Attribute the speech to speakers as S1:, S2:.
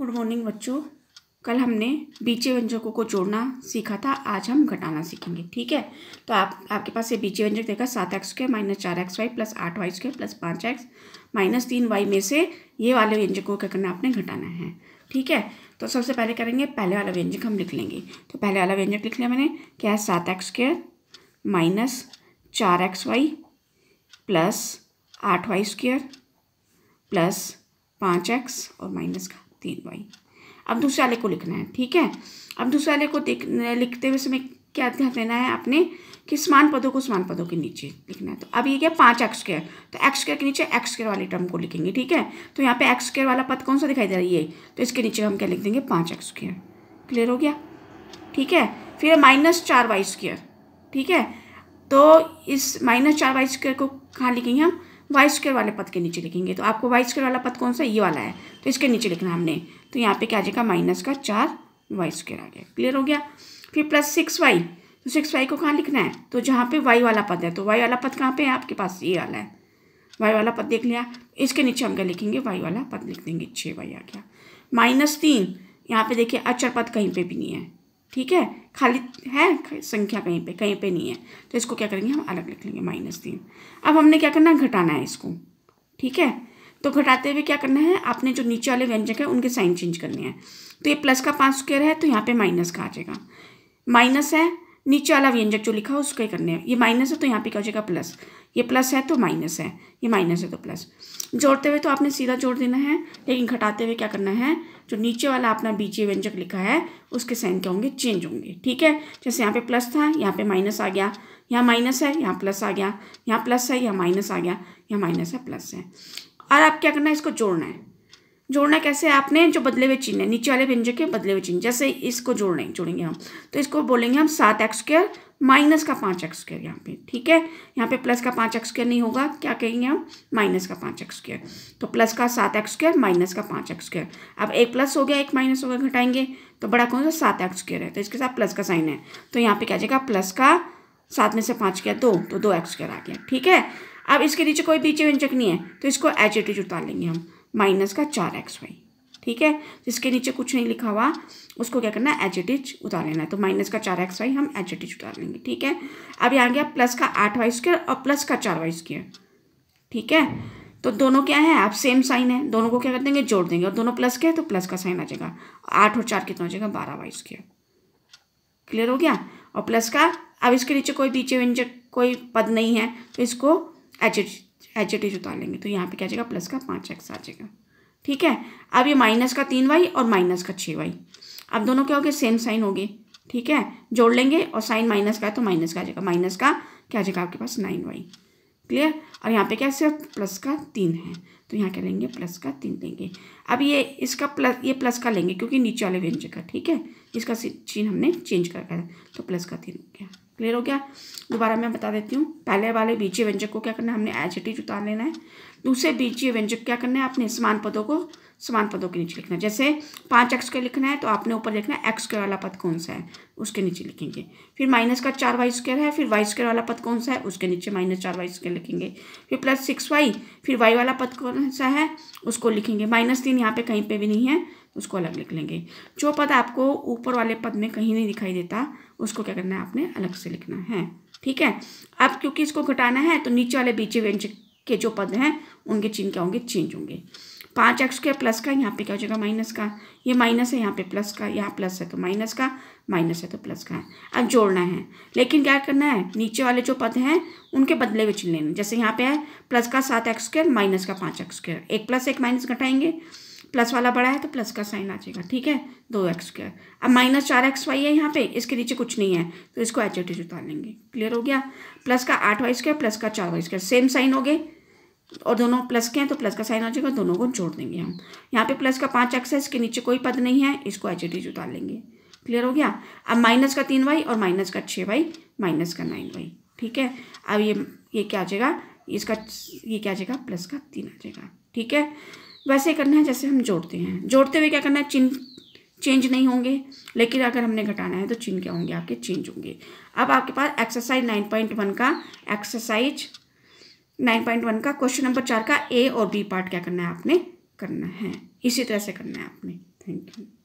S1: good morning बच्चों कल हमने बीचे व्यंजकों को जोड़ना सीखा था आज हम घटाना सीखेंगे ठीक है तो आप आपके पास ये बीचे व्यंजक देखा सात एक्स स्क्वायर माइनस चार एक्स वाई प्लस आठ वाई स्क्वायर प्लस पाँच एक्स माइनस तीन वाई में से ये वाले व्यंजक को क्या करना आपने घटाना है ठीक है तो सबसे पहले करेंगे पहले वाला व्यंजक हम लिख लेंगे तो पहले वाला व्यंजक लिख लिया मैंने क्या है सात एक्स स्क्वायर माइनस चार एक्स वाई प्लस आठ वाई स्क्वायर प्लस पाँच एक्स और माइनस का तीन वाई अब दूसरे वाले को लिखना है ठीक है अब दूसरे वाले को देख लिखते हुए समय क्या ध्यान देना है आपने कि समान पदों को समान पदों के नीचे लिखना है तो अब ये क्या पाँच एक्स स्क्र तो एक्स स्क्र के नीचे एक्स स्क्र वाले टर्म को लिखेंगे ठीक है तो यहाँ पे एक्स स्क्र वाला पद कौन सा दिखाई दे रहा है ये तो इसके नीचे हम क्या लिख देंगे पाँच एक्स स्क्र क्लियर हो गया ठीक है फिर माइनस चार वाई स्क्र ठीक है तो इस माइनस चार वाई स्क्र को कहाँ लिखेंगे हम वाई स्क्वेयर वाले पद के नीचे लिखेंगे तो आपको वाई स्क्वेयर वाला पद कौन सा ये वाला है तो इसके नीचे लिखना हमने तो यहाँ पे क्या आ जाएगा माइनस का चार वाई स्क्वेयर आ गया क्लियर हो गया फिर प्लस सिक्स वाई तो सिक्स वाई को कहाँ लिखना है तो जहाँ पे वाई वाला पद है तो वाई वाला पद कहाँ पे है आपके पास ये वाला है वाई वाला पद देख लिया इसके नीचे हम क्या लिखेंगे वाई वाला पद लिख देंगे छः वाई आ गया माइनस तीन यहाँ पे देखिए अचर पद कहीं पर भी नहीं है ठीक है खाली है संख्या कहीं पे कहीं पे नहीं है तो इसको क्या करेंगे हम अलग लिख लेंगे माइनस तीन अब हमने क्या करना है घटाना है इसको ठीक है तो घटाते हुए क्या करना है आपने जो नीचे वाले व्यंजक है उनके साइन चेंज करने हैं तो ये प्लस का पाँच स्क्वेयर है तो यहाँ पे माइनस का आ जाएगा माइनस है नीचे वाला व्यंजक जो लिखा है उसके करने है ये माइनस है तो यहाँ पे क्या हो जाएगा प्लस ये प्लस है तो माइनस है ये माइनस है तो प्लस जोड़ते हुए तो आपने सीधा जोड़ देना है लेकिन घटाते हुए क्या करना है जो नीचे वाला अपना बीजे व्यंजक लिखा है उसके साइन क्या होंगे चेंज होंगे ठीक है जैसे यहाँ पे प्लस था यहाँ पे माइनस आ गया यहाँ माइनस है यहाँ प्लस आ गया यहाँ प्लस है यहाँ माइनस आ गया यहाँ माइनस है प्लस है और आप क्या करना है इसको जोड़ना है जोड़ना कैसे आपने जो बदले हुए चिन्ह है नीचे वाले व्यंजक के बदले हुए चिन्ह जैसे इसको जोड़ने जोड़ेंगे हम तो इसको बोलेंगे हम सात एक्स स्क्र माइनस का पाँच एक्स स्क्र यहाँ पे ठीक है यहाँ पे प्लस का पाँच एक्स स्क्र नहीं होगा क्या कहेंगे हम माइनस का पाँच एक्स स्क्र तो प्लस का सात एक्स स्क्र माइनस का पाँच एक्स स्क्र अब एक प्लस हो गया एक माइनस हो गया घटाएंगे तो बड़ा कौन सा सात एक्स स्क्र है तो इसके साथ प्लस का साइन है तो यहाँ पे क्या जाएगा प्लस का सात में से पाँच किया दो तो दो एक्स स्क्र आ गया ठीक है अब इसके नीचे कोई बीच व्यंजक नहीं है तो इसको एच ए टी जुटा लेंगे हम माइनस का चार एक्स वाई ठीक है जिसके नीचे कुछ नहीं लिखा हुआ उसको क्या करना है एजिटिज उतार लेना है तो माइनस का चार एक्स वाई हम एजिटिज उतार लेंगे ठीक है अब यहाँ गया प्लस का आठ वाई स्क्र और प्लस का चार वाई स्क्र ठीक है तो दोनों क्या है आप सेम साइन है दोनों को क्या कर देंगे जोड़ देंगे और दोनों प्लस के हैं तो प्लस का साइन आ जाएगा आठ और चार कितना हो जाएगा बारह वाई स्क्र क्लियर हो गया और प्लस का अब इसके नीचे कोई बीचे व्यंजक कोई पद नहीं है तो इसको एजिट एच एच उतार लेंगे तो यहाँ पे क्या जाएगा प्लस का पाँच एक्स आ जाएगा ठीक है अब ये माइनस का तीन वाई और माइनस का छः वाई अब दोनों क्या हो गए सेम साइन हो गए ठीक है जोड़ लेंगे और साइन माइनस का है तो माइनस का आ जाएगा माइनस का क्या आ जाएगा आपके पास नाइन वाई क्लियर और यहाँ पे क्या सिर्फ प्लस का तीन है तो यहाँ क्या लेंगे प्लस का तीन लेंगे अब ये इसका प्लस ये प्लस का लेंगे क्योंकि नीचे वाले व्यंजक का ठीक है इसका चिन्ह हमने चेंज कर दिया है तो प्लस का तीन हो गया क्लियर हो गया दोबारा मैं बता देती हूँ पहले वाले बीजीय व्यंजक को क्या करना है हमने एच टी उतार लेना है दूसरे बीजीय व्यंजक क्या करना है आपने समान पदों को समान पदों के नीचे लिखना है जैसे पाँच एक्स के लिखना है तो आपने ऊपर लिखना है एक्स स्क्र वाला पद कौन सा है उसके नीचे लिखेंगे फिर माइनस का चार वाई स्क्वेयर है फिर वाई स्क्वेयर वाला पद कौन सा है उसके नीचे माइनस चार वाई स्क्र लिखेंगे फिर प्लस सिक्स वाई फिर वाई वाला पद कौन सा है उसको लिखेंगे माइनस तीन यहाँ पे कहीं पे भी नहीं है उसको अलग लिख लेंगे जो पद आपको ऊपर वाले पद में कहीं नहीं दिखाई देता उसको क्या करना है आपने अलग से लिखना है ठीक है अब क्योंकि इसको घटाना है तो नीचे वाले बीचे व्यंजक के जो पद हैं उनके चिन्ह क्या होंगे चेंज होंगे पाँच एक्स के प्लस का यहाँ पे क्या हो जाएगा माइनस का ये माइनस है यहाँ पे प्लस का यहाँ प्लस है तो माइनस का माइनस है तो प्लस का अब जोड़ना है लेकिन क्या करना है नीचे वाले जो पद हैं उनके बदले हुए चिन्ह लेने जैसे यहाँ पे है प्लस का सात एक्स स्क्वायर माइनस का पाँच एक्स स्क्वायर एक प्लस एक माइनस घटाएंगे प्लस वाला बड़ा है तो प्लस का साइन आ जाएगा ठीक है दो एक्स स्क्वायर अब माइनस चार एक्स वाई है यहाँ पे इसके नीचे कुछ नहीं है तो इसको एच एट एच उतार लेंगे क्लियर हो गया प्लस का आठ वाई स्क्वायर प्लस का चार वाई स्क्वायर सेम साइन हो गए और दोनों प्लस के हैं तो प्लस का साइन आ जाएगा दोनों को जोड़ देंगे हम यहाँ पे प्लस का पाँच एक्स है इसके नीचे कोई पद नहीं है इसको एच एट एच उतार लेंगे क्लियर हो गया अब माइनस का तीन वाई और माइनस का छः वाई माइनस का नाइन वाई ठीक है अब ये ये क्या आ जाएगा इसका ये क्या आ जाएगा प्लस का तीन आ जाएगा ठीक है वैसे करना है जैसे हम जोड़ते हैं जोड़ते हुए क्या करना है चिन्ह चेंज नहीं होंगे लेकिन अगर हमने घटाना है तो चिन्ह क्या होंगे आपके चेंज होंगे अब आपके पास एक्सरसाइज नाइन पॉइंट वन का एक्सरसाइज नाइन पॉइंट वन का क्वेश्चन नंबर चार का ए और बी पार्ट क्या करना है आपने करना है इसी तरह से करना है आपने थैंक यू